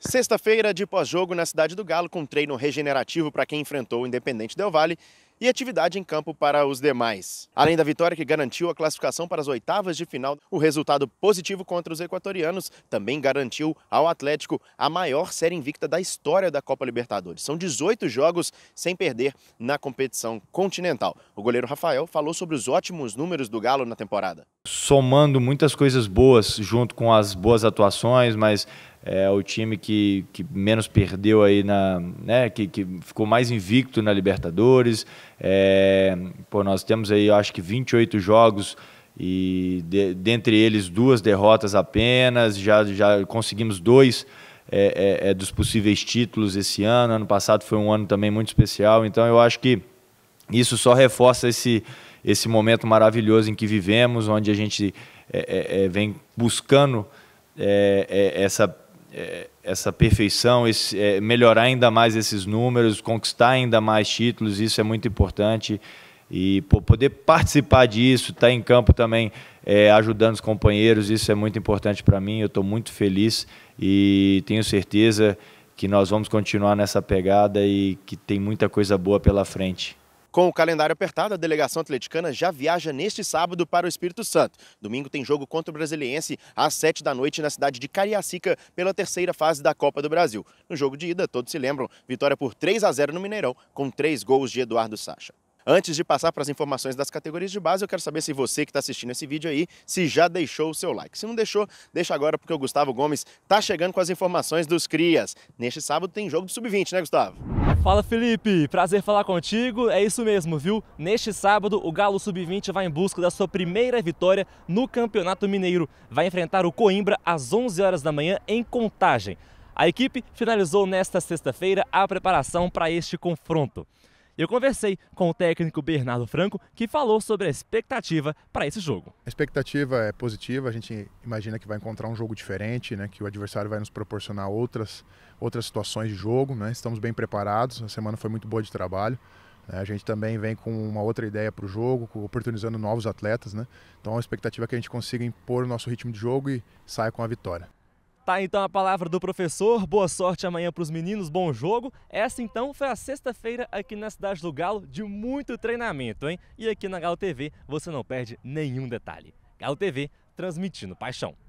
Sexta-feira de pós-jogo na Cidade do Galo, com treino regenerativo para quem enfrentou o Independente Del Vale e atividade em campo para os demais. Além da vitória que garantiu a classificação para as oitavas de final, o resultado positivo contra os equatorianos também garantiu ao Atlético a maior série invicta da história da Copa Libertadores. São 18 jogos sem perder na competição continental. O goleiro Rafael falou sobre os ótimos números do Galo na temporada. Somando muitas coisas boas junto com as boas atuações, mas é o time que, que menos perdeu aí na. Né, que, que ficou mais invicto na Libertadores. É, pô, nós temos aí, acho que 28 jogos e de, dentre eles duas derrotas apenas, já, já conseguimos dois é, é, é, dos possíveis títulos esse ano. Ano passado foi um ano também muito especial, então eu acho que isso só reforça esse, esse momento maravilhoso em que vivemos, onde a gente é, é, é, vem buscando essa é, essa perfeição, esse, é, melhorar ainda mais esses números, conquistar ainda mais títulos, isso é muito importante. E pô, poder participar disso, estar tá em campo também é, ajudando os companheiros, isso é muito importante para mim. Eu estou muito feliz e tenho certeza que nós vamos continuar nessa pegada e que tem muita coisa boa pela frente. Com o calendário apertado, a delegação atleticana já viaja neste sábado para o Espírito Santo. Domingo tem jogo contra o Brasiliense às 7 da noite na cidade de Cariacica pela terceira fase da Copa do Brasil. No jogo de ida, todos se lembram, vitória por 3 a 0 no Mineirão com três gols de Eduardo Sacha. Antes de passar para as informações das categorias de base, eu quero saber se você que está assistindo esse vídeo aí, se já deixou o seu like. Se não deixou, deixa agora porque o Gustavo Gomes está chegando com as informações dos crias. Neste sábado tem jogo do Sub-20, né Gustavo? Fala Felipe, prazer falar contigo. É isso mesmo, viu? Neste sábado, o Galo Sub-20 vai em busca da sua primeira vitória no Campeonato Mineiro. Vai enfrentar o Coimbra às 11 horas da manhã em Contagem. A equipe finalizou nesta sexta-feira a preparação para este confronto. Eu conversei com o técnico Bernardo Franco, que falou sobre a expectativa para esse jogo. A expectativa é positiva, a gente imagina que vai encontrar um jogo diferente, né, que o adversário vai nos proporcionar outras, outras situações de jogo. Né? Estamos bem preparados, a semana foi muito boa de trabalho. Né. A gente também vem com uma outra ideia para o jogo, oportunizando novos atletas, né? Então é a expectativa é que a gente consiga impor o nosso ritmo de jogo e saia com a vitória. Tá então a palavra do professor. Boa sorte amanhã para os meninos, bom jogo. Essa então foi a sexta-feira aqui na Cidade do Galo de muito treinamento, hein? E aqui na Galo TV você não perde nenhum detalhe. Galo TV transmitindo paixão.